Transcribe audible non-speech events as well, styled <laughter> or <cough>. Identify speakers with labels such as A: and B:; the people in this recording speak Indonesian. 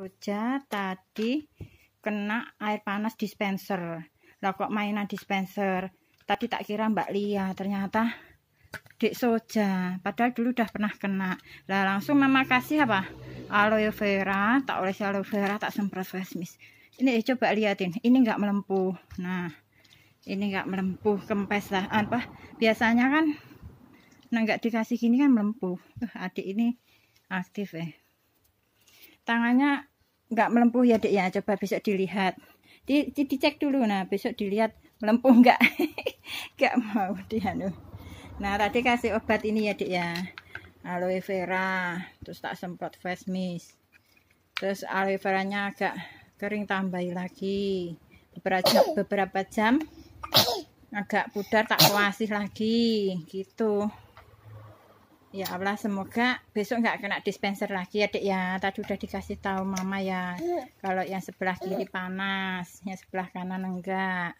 A: Roja tadi kena air panas dispenser. Lah kok mainan dispenser? Tadi tak kira Mbak Lia, ternyata Dek Soja. Padahal dulu udah pernah kena. Lah langsung Mama kasih apa? Aloe vera, tak olesi aloe vera, tak semprot face mist. Ini eh, coba liatin, ini nggak melempuh. Nah, ini nggak melempuh kempes lah apa biasanya kan nah nggak dikasih gini kan melempuh uh, adik ini aktif eh. tangannya nggak melempuh ya dek ya coba besok dilihat di, di, dicek dulu nah besok dilihat melempuh nggak <laughs> nggak mau dia nuh nah tadi kasih obat ini ya dek ya aloe vera terus tak semprot face mist terus aloe veranya agak kering tambahi lagi beberapa jam, beberapa jam agak pudar tak kuasih lagi gitu Ya Allah, semoga besok nggak kena dispenser lagi ya, Dek ya. Tadi udah dikasih tahu Mama ya, iya. kalau yang sebelah kiri iya. panas, yang sebelah kanan enggak.